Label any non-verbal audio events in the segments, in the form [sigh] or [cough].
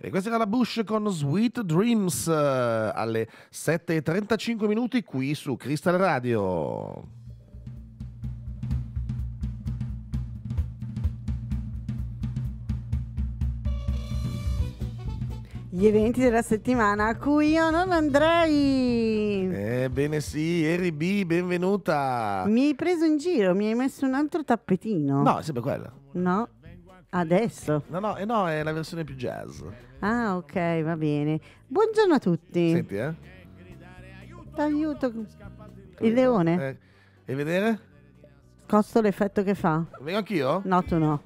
E questa era la Bush con Sweet Dreams eh, alle 7.35 minuti qui su Crystal Radio. gli eventi della settimana a cui io non andrei. Ebbene sì, Eri B, benvenuta. Mi hai preso in giro, mi hai messo un altro tappetino. No, è sempre quello. No. Adesso? Eh, no, no, eh, no, è la versione più jazz. Ah, ok, va bene. Buongiorno a tutti. Senti, eh? T'aiuto. Il leone? Eh, e vedere? Costo l'effetto che fa. Vengo anch'io? No, tu no.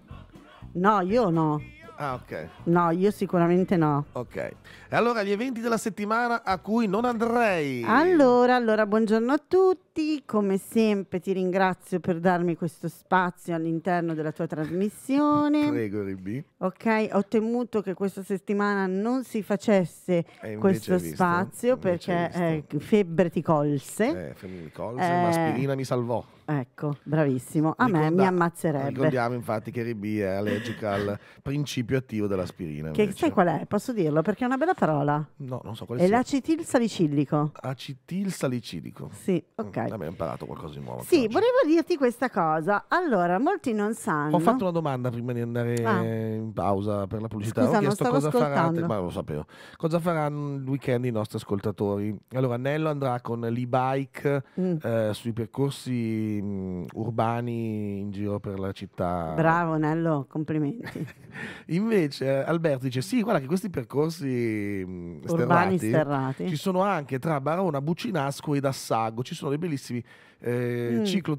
No, io no. Ah, ok. No, io sicuramente no. Ok. E allora gli eventi della settimana a cui non andrei. Allora, allora, buongiorno a tutti tutti, come sempre ti ringrazio per darmi questo spazio all'interno della tua trasmissione. [laughs] Prego Ribi. Ok, ho temuto che questa settimana non si facesse eh, questo spazio perché eh, febbre ti colse. Eh, febbre mi colse, eh, l'aspirina mi salvò. Ecco, bravissimo. A Ricorda- me mi ammazzerebbe. Ricordiamo infatti che Ribi è allergica al principio attivo dell'aspirina. Che sai qual è? Posso dirlo perché è una bella parola. No, non so qual è. È l'acetil salicillico. Acetil salicillico. Sì, ok. Abbiamo imparato qualcosa di nuovo. Sì, oggi. volevo dirti questa cosa. Allora, molti non sanno. Ho fatto una domanda prima di andare ah. in pausa per la pubblicità. Scusa, Ho chiesto cosa faranno, ma lo sapevo. Cosa faranno il weekend i nostri ascoltatori? Allora, Nello andrà con l'e-bike mm. eh, sui percorsi mh, mm, urbani in giro per la città. Bravo, Nello, complimenti. [laughs] Invece, Alberto dice: Sì, guarda che questi percorsi mh, mm, urbani sterrati, sterrati ci sono anche tra Barona, Bucinasco ed Assago. Ci sono dei bellissimi bellissimi eh, mm. ciclo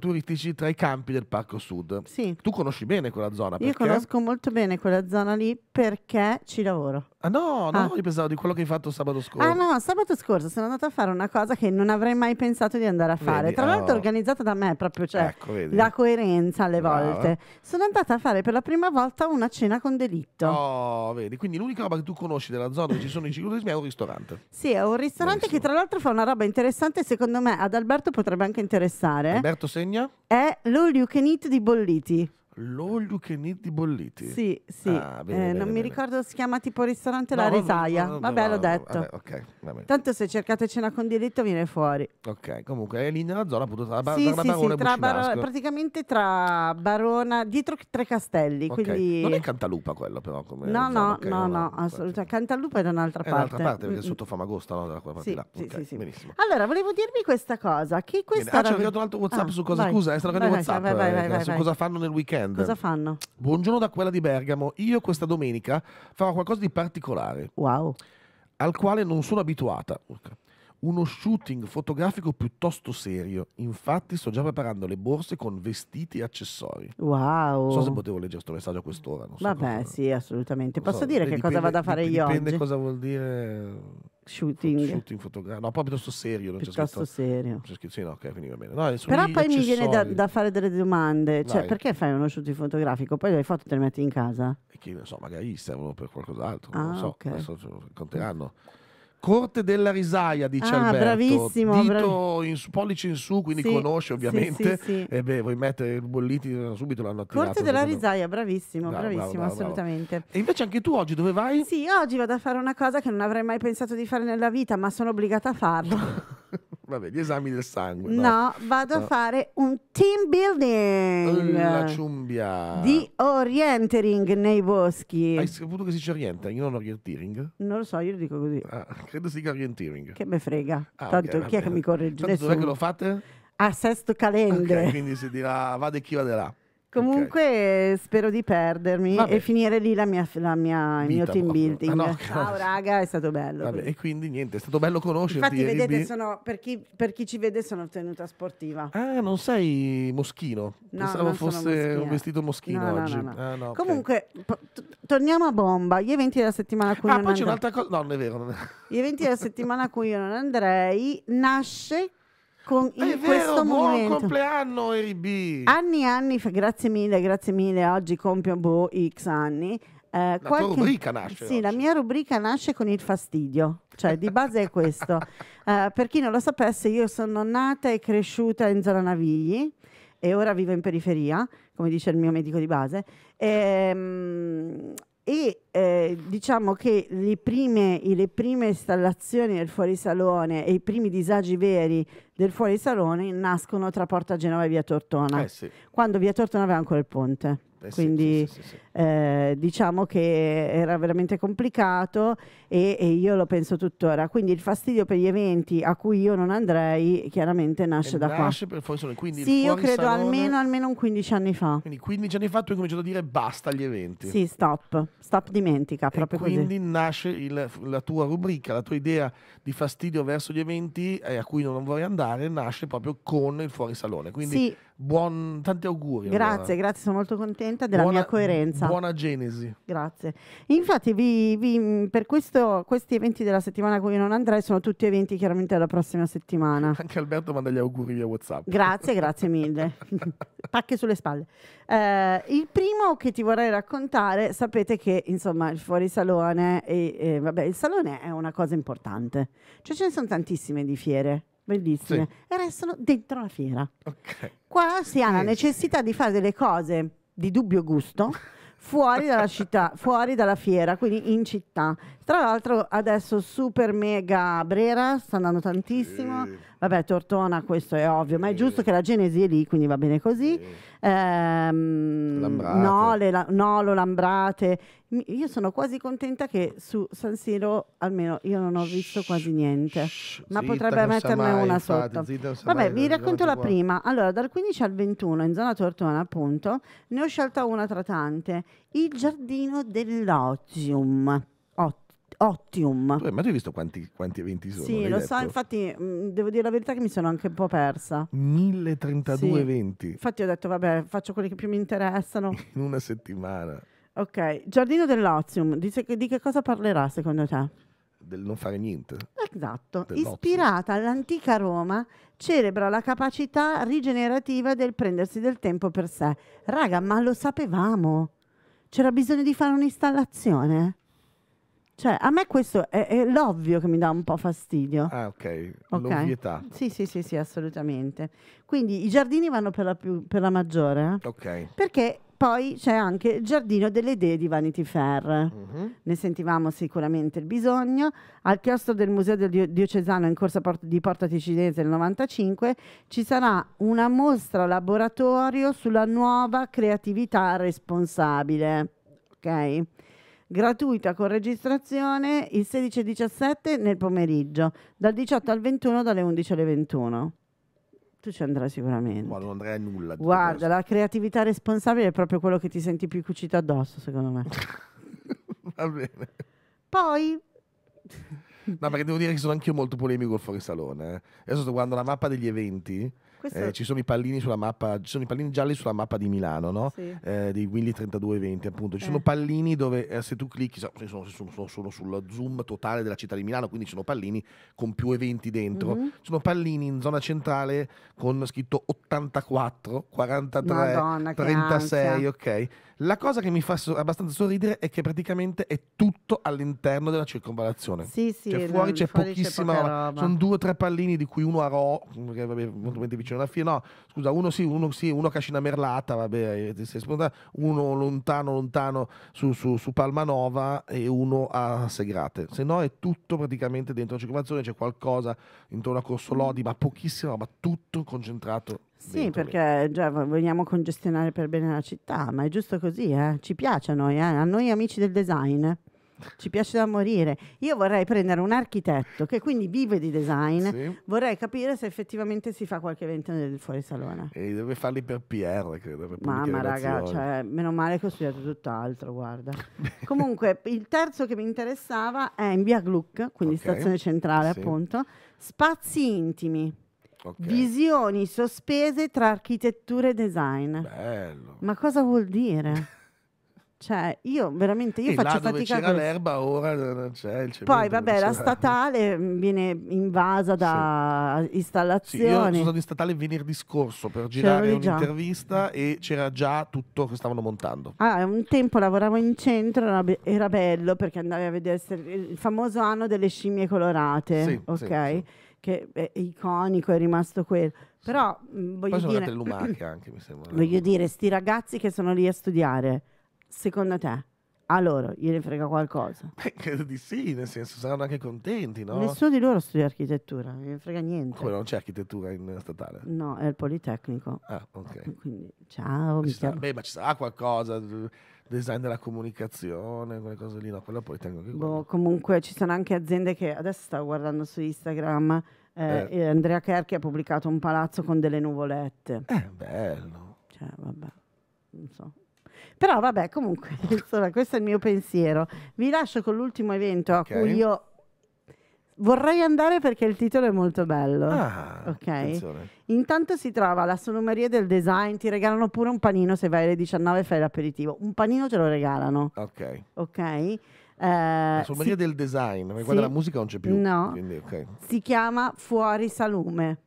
tra i campi del Parco Sud. Sì. Tu conosci bene quella zona? Perché? Io conosco molto bene quella zona lì perché ci lavoro. Ah no, no, ah. io pensavo di quello che hai fatto sabato scorso. Ah no, sabato scorso sono andata a fare una cosa che non avrei mai pensato di andare a fare. Vedi? Tra ah. l'altro organizzata da me proprio, cioè ecco, la coerenza alle Brava. volte. Sono andata a fare per la prima volta una cena con delitto. Oh, vedi, quindi l'unica roba che tu conosci della zona dove ci sono i cicloturismi è un ristorante. Sì, è un ristorante Benissimo. che tra l'altro fa una roba interessante secondo me ad Alberto potrebbe anche interessare. Alberto Segna? È l'All You Can Eat di Bolliti. L'olio che nidi bolliti? Sì, sì. Ah, bene, eh, bene, non bene. mi ricordo, si chiama tipo ristorante no, La Risaia. No, no, vabbè, l'ho detto. Vabbè, okay, vabbè. Tanto se cercate cena con diritto viene fuori. Ok, comunque è lì nella zona appunto tra, bar- sì, tra sì, Barona sì, e tra Baro- Praticamente tra Barona, dietro Tre Castelli. Okay. Quindi... Non è Cantalupa quello però? Come no, zona, no, okay, no, no, assolutamente. Cioè, Cantalupa è da un'altra è parte. Da un'altra parte, perché mm. sotto mm. Famagosta, no? Da quella parte sì, là. Sì, okay, sì, Benissimo. Allora, volevo dirvi questa cosa. Che questa... Ah, c'è arrivato un altro Whatsapp ah, su cosa, scusa, è eh, stato WhatsApp. Eh, su cosa fanno nel weekend band. Cosa fanno? Buongiorno da quella di Bergamo. Io questa domenica farò qualcosa di particolare. Wow. Al quale non sono abituata. Uno shooting fotografico piuttosto serio. Infatti sto già preparando le borse con vestiti e accessori. Wow. Non so se potevo leggere questo messaggio a quest'ora. Non so Vabbè, cosa... sì, assolutamente. Non Posso so, dire che dipende, cosa vado a fare dipende io dipende oggi? Dipende cosa vuol dire shooting. Shooting fotografico. No, poi piuttosto serio. Non piuttosto c'è scritto, serio. C'è scritto, sì, no, ok, quindi va bene. No, Però poi mi viene da, da, fare delle domande. Cioè, Vai. perché fai uno shooting fotografico? Poi le hai fatto te le metti in casa? E chi ne so, magari servono per qualcos'altro. Ah, non so, okay. adesso conteranno. Corte della Risaia, dice ah, Alberto. Bravissimo. Dito brav... in, pollice in su, quindi sì, conosce ovviamente. Sì, sì, e eh beh, vuoi mettere i bolliti eh, subito l'hanno attirato. Corte della Risaia, bravissimo, bravo, bravissimo, bravo, bravo, assolutamente. E invece anche tu oggi dove vai? Sì, oggi vado a fare una cosa che non avrei mai pensato di fare nella vita, ma sono obbligata a farlo. [laughs] vabbè, gli esami del sangue. No, no vado no. a fare un team building. Uh, la ciumbia. Di orientering nei boschi. Hai saputo che si dice orientering, non orientering? Non lo so, io lo dico così. Ah, credo si dica orientering. Che me frega. Ah, Tanto okay, chi è che mi corregge? Dove che lo fate? A sesto calendro. Okay, quindi si dirà, vada e chi va là. Comunque okay. spero di perdermi Vabbè. e finire lì la mia, la mia, il mio team building. Ah, no, Ciao raga, è stato bello. Vabbè, e quindi niente, è stato bello conoscerti. Infatti vedete, sono, per, chi, per, chi, ci vede sono tenuta sportiva. Ah, non sei moschino? No, Pensavo fosse un vestito moschino no, oggi. No, ah, okay. Comunque, torniamo a bomba. Gli eventi della settimana a cui ah, non andrei. Ah, poi c'è un'altra cosa. No, non è vero. Non è... Gli eventi della settimana a cui io non andrei nasce con in è vero, questo buon momento. compleanno Eribi. Anni anni fa, grazie mille, grazie mille, oggi compio boh X anni. Eh, la qualche... rubrica nasce. Sì, oggi. la mia rubrica nasce con il fastidio, cioè di base è questo. [laughs] Eh, per chi non lo sapesse, io sono nata e cresciuta in zona Navigli e ora vivo in periferia, come dice il mio medico di base. E, ehm, e eh, diciamo che le prime, le prime, installazioni del fuorisalone e i primi disagi veri del fuorisalone nascono tra Porta Genova e Via Tortona, eh sì. quando Via Tortona aveva ancora il ponte. Eh, quindi sì, sì, sì, eh, diciamo che era veramente complicato e, e, io lo penso tuttora. Quindi il fastidio per gli eventi a cui io non andrei chiaramente nasce e eh, da nasce qua. Per Quindi sì, io credo salone... almeno, almeno un 15 anni fa. Quindi 15 anni fa tu hai cominciato a dire basta agli eventi. Sì, stop, stop dimentica proprio e quindi così. nasce il, la tua rubrica, la tua idea di fastidio verso gli eventi eh, a cui non vorrei andare nasce proprio con il fuorisalone. Quindi sì buon, tanti auguri. Grazie, allora. grazie, sono molto contenta della buona, mia coerenza. Buona genesi. Grazie. Infatti vi, vi, per questo, questi eventi della settimana a cui non andrei sono tutti eventi chiaramente della prossima settimana. [laughs] Anche Alberto manda gli auguri via Whatsapp. Grazie, [laughs] grazie mille. [laughs] Pacche sulle spalle. Eh, il primo che ti vorrei raccontare, sapete che insomma il fuorisalone, e, e, eh, vabbè, il salone è una cosa importante. Cioè ce ne sono tantissime di fiere bellissime, sì. e restano dentro la fiera. Okay. Qua si ha la necessità di fare delle cose di dubbio gusto [laughs] fuori dalla città, fuori dalla fiera, quindi in città. Tra l'altro adesso super mega Brera sta andando tantissimo, eh, Vabbè, Tortona, questo è ovvio, ma è giusto che la Genesi è lì, quindi va bene così. Ehm, no, le, la, Nolo, Lambrate. Io sono quasi contenta che su San Siro almeno io non ho visto quasi niente, shh, ma zitta, potrebbe metterne mai, una infatti, sotto. Zitta, Vabbè, mai, vi racconto la prima. Allora, dal 15 al 21 in zona Tortona, appunto, ne ho scelta una tra tante, il Giardino dell'Ozium. Ottimo Ottium. Ma tu hai visto quanti, quanti eventi sono? Sì, lo detto? so, infatti mh, mm, devo dire la verità che mi sono anche un po' persa. 1032 sì. eventi. Infatti ho detto, vabbè, faccio quelli che più mi interessano. [laughs] In una settimana. Ok, Giardino dell'Ozium, di, di che cosa parlerà secondo te? Del non fare niente. Esatto, ispirata all'antica Roma, celebra la capacità rigenerativa del prendersi del tempo per sé. Raga, ma lo sapevamo. C'era bisogno di fare un'installazione? Cioè, a me questo è, è l'ovvio che mi dà un po' fastidio. Ah, ok, okay. l'ovvietà. Sì, sì, sì, sì, assolutamente. Quindi i giardini vanno per la, più, per la maggiore. Eh? Ok. Perché poi c'è anche il giardino delle idee di Vanity Fair. Mm-hmm. Ne sentivamo sicuramente il bisogno. Al chiostro del Museo del Dio- Diocesano in corsa Port- di Porta Ticinese nel 95 ci sarà una mostra laboratorio sulla nuova creatività responsabile. Ok? gratuita con registrazione il 16 e 17 nel pomeriggio, dal 18 al 21, dalle 11 alle 21. Tu ci andrai sicuramente. Ma non andrai a nulla. Guarda, questo. la creatività responsabile è proprio quello che ti senti più cucito addosso, secondo me. [laughs] Va bene. Poi... No, perché devo dire che sono anch'io molto polemico col fuorisalone. Eh. Adesso sto guardando la mappa degli eventi questo... Eh, ci sono i pallini sulla mappa, ci sono i pallini gialli sulla mappa di Milano, no? Sì. Eh, di Willy 3220, appunto. Ci eh. sono pallini dove eh, se tu clicchi, sono, sono, sono, sono sullo zoom totale della città di Milano, quindi ci sono pallini con più eventi dentro. Mm-hmm. sono pallini in zona centrale con scritto 84, 43, Madonna, 36, ok. La cosa che mi fa abbastanza sorridere è che praticamente è tutto all'interno della circonvallazione. Sì, sì. Cioè, fuori non, c'è fuori pochissima c'è roba. Roba. Sono due o tre pallini di cui uno a Ro, che vabbè, molto vicino c'è una fila, no, scusa, uno sì, uno sì, uno Cascina Merlata, vabbè, eh, uno lontano, lontano su, su, su Palmanova e uno a Segrate, se no è tutto praticamente dentro la circolazione, c'è qualcosa intorno a Corso Lodi, ma pochissimo, ma tutto concentrato. Sì, perché già vogliamo congestionare per bene la città, ma è giusto così, eh? ci piace a noi, eh? a noi amici del design. Ci piace da morire. Io vorrei prendere un architetto che quindi vive di design, sì. vorrei capire se effettivamente si fa qualche evento nel fuorisalone. E deve farli per PR, credo. Per Mamma raga, cioè, meno male che ho studiato tutt'altro, guarda. [laughs] Comunque, il terzo che mi interessava è in via Gluck, quindi okay. stazione centrale sì. appunto, spazi intimi. Okay. Visioni sospese tra architettura e design. Bello. Ma cosa vuol dire? [laughs] Cioè, io veramente io e faccio là dove fatica. C'era l'erba, ora non c'è il cemento. Poi, vabbè, la statale viene invasa da sì. installazioni. Sì, io sono stato in statale venerdì scorso per girare un'intervista e c'era già tutto che stavano montando. Ah, un tempo lavoravo in centro, era, bello perché andavi a vedere il famoso anno delle scimmie colorate, sì, ok? Sì, che è iconico, è rimasto quello. Però mm, voglio dire, anche, voglio dire, sti ragazzi che sono lì a studiare secondo te, a loro gliene frega qualcosa? Beh, credo di sì, nel senso saranno anche contenti, no? Nessuno di loro studia architettura, non gliene frega niente. Come non c'è architettura in statale? No, è il Politecnico. Ah, ok. Quindi, ciao, ma mi sarà, Beh, ma ci sarà qualcosa design della comunicazione, quelle cose lì, no, Quello poi tengo anche boh, comunque ci sono anche aziende che adesso stavo guardando su Instagram, eh, eh. Andrea Kerchi ha pubblicato un palazzo con delle nuvolette. È eh, bello. Cioè, vabbè, non so. Però vabbè, comunque, [laughs] insomma, questo è il mio pensiero. Vi lascio con l'ultimo evento okay. a cui io vorrei andare perché il titolo è molto bello. Ah, ok. Attenzione. Intanto si trova la sonomeria del design, ti regalano pure un panino se vai alle 19 e fai l'aperitivo. Un panino te lo regalano. Ok. Ok. Eh, la sommeria si... del design, perché sì. la musica non c'è più. No. Quindi, okay. Si chiama Fuori Salume.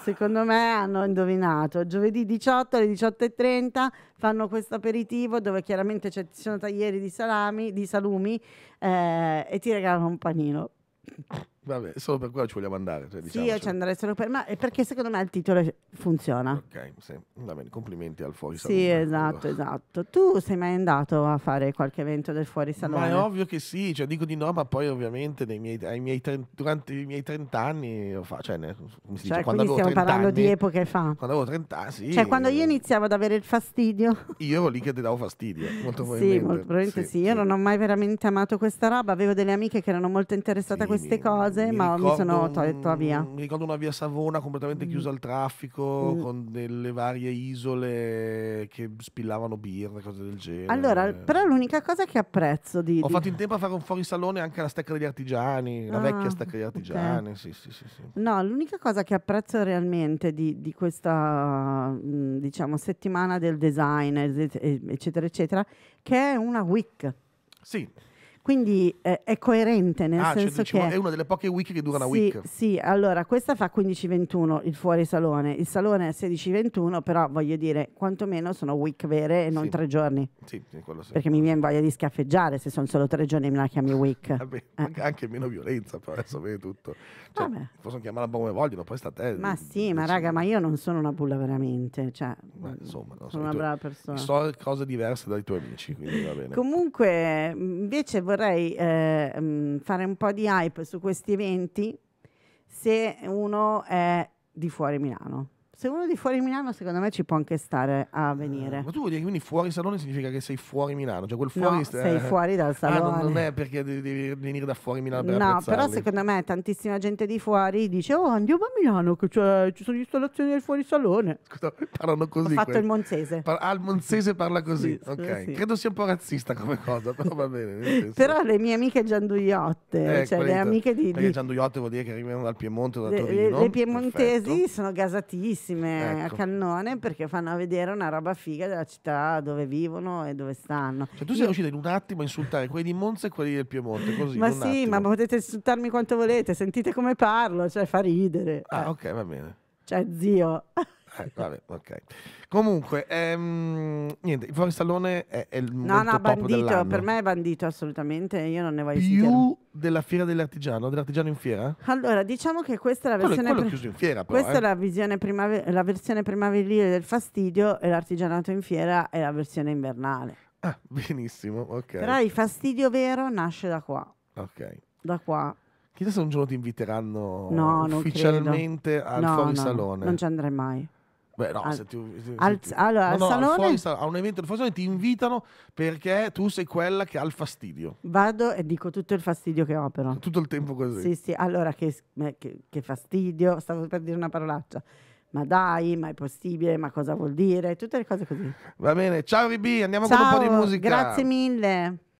Secondo me hanno indovinato. Giovedì 18 alle 18.30 fanno questo aperitivo dove chiaramente ci sono taglieri di salami, di salumi eh, e ti regalano un panino. Vabbè, solo per quello ci vogliamo andare. Cioè, sì, io diciamo, ci andrei solo per... Ma eh, perché secondo me il titolo funziona. Ok, sì. Va bene, complimenti al Fuori Salone. Sì, ecco. esatto, esatto. Tu sei mai andato a fare qualche evento del Fuori Salone? Ma è ovvio che sì, cioè, dico di no, ma poi ovviamente miei, miei trent, durante i miei 30 anni... Fa, cioè, ne, come si cioè, dice, quando stiamo parlando anni, di epoche fa. Quando avevo 30 anni, ah, sì. Cioè, quando io iniziavo ad avere il fastidio. [laughs] Io ero lì che ti davo fastidio, molto probabilmente. Sì, molto probabilmente sì. sì. Io non ho mai veramente amato questa roba. Avevo delle amiche che erano molto interessate sì, a queste mi... cose cose, mi ma mi sono tolta via. Mi ricordo una via Savona completamente mm. chiusa al traffico, mm. con delle varie isole che spillavano birra, cose del genere. Allora, però l'unica cosa che apprezzo di... Ho di... fatto in tempo a fare un salone anche la stecca degli artigiani, ah, la vecchia stecca degli artigiani, okay. sì, sì, sì, sì, No, l'unica cosa che apprezzo realmente di, di questa, mm, diciamo, settimana del design, eccetera, eccetera, che è una week. Sì. Quindi eh, è coerente nel ah, cioè, senso cioè, che... È una delle poche week che dura una sì, week. Sì, allora questa fa 15-21 il fuori salone, il salone è 16-21, però voglio dire quantomeno sono week vere e non sì. tre giorni. Sì, quello sì. Perché mi viene voglia di schiaffeggiare se sono solo tre giorni me la chiami week. Vabbè, [laughs] eh. eh. Anche meno violenza, però adesso vedi tutto. Cioè, possono chiamarla come vogliono, poi sta a te. Ma sì, decine. ma raga, ma io non sono una bulla veramente. Cioè, ma, insomma, no, sono, una brava persona. So cose diverse dai tuoi amici, quindi va bene. Comunque, invece... vorrei vorrei eh, mm, fare un po' di hype su questi eventi se uno è di fuori Milano se uno di fuori Milano, secondo me ci può anche stare a eh, venire. Uh, ma tu vuoi dire che quindi fuori salone significa che sei fuori Milano? Cioè quel fuori no, st- sei fuori dal salone. Ah, non, non, è perché devi venire da fuori Milano per No, però secondo me tantissima gente di fuori dice "Oh, andiamo a Milano, che cioè, ci sono installazioni del fuori salone". Scusa, parlano così. Ho fatto quelli. il monzese. Par- ah, il monzese parla così. Sì, ok. Sì. Credo sia un po' razzista come cosa, però va bene. però le mie amiche gianduiotte, eh, cioè le amiche di, di... Perché gianduiotte vuol dire che arrivano dal Piemonte o da le, Torino. Le, le piemontesi Perfetto. sono gasatissime bravissime ecco. a cannone perché fanno vedere una roba figa della città dove vivono e dove stanno. Cioè, tu sei riuscito in un attimo a insultare quelli di Monza e quelli del Piemonte, così. Ma sì, attimo. ma potete insultarmi quanto volete, sentite come parlo, cioè fa ridere. Ah, eh. ok, va bene. Cioè, zio. Eh, vabbè, okay. Comunque, ehm, niente, il forestallone è, è il No, no, bandito, per me è bandito assolutamente, io non ne voglio più sentire. della fiera dell'artigiano, dell'artigiano in fiera? Allora, diciamo che questa è la versione quello, quello in fiera, però, Questa eh. è la, visione primave- la versione primaverile del fastidio e l'artigianato in fiera è la versione invernale. Ah, [laughs] benissimo, ok. Però il fastidio vero nasce da qua. Ok. Da qua. Chissà se un giorno ti inviteranno no, ufficialmente al no, fuori no, salone. Non ci andrei mai. Beh, no, al, se tu, se, al, se tu, allora, no, al salone? Al fuori, a un evento del Foristalone ti invitano perché tu sei quella che ha il fastidio. Vado e dico tutto il fastidio che ho, però. Tutto il tempo così. Sì, sì, allora che, eh, che, che fastidio, stavo per dire una parolaccia. Ma dai, ma è possibile, ma cosa vuol dire? Tutte le cose così. Va bene, ciao Ribi, andiamo ciao, con un po' di musica. Grazie mille.